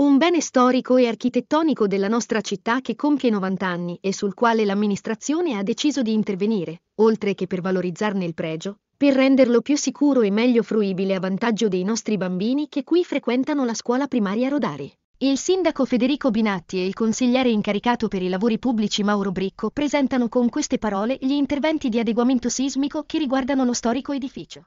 Un bene storico e architettonico della nostra città che compie 90 anni e sul quale l'amministrazione ha deciso di intervenire, oltre che per valorizzarne il pregio, per renderlo più sicuro e meglio fruibile a vantaggio dei nostri bambini che qui frequentano la scuola primaria Rodari. Il sindaco Federico Binatti e il consigliere incaricato per i lavori pubblici Mauro Bricco presentano con queste parole gli interventi di adeguamento sismico che riguardano lo storico edificio.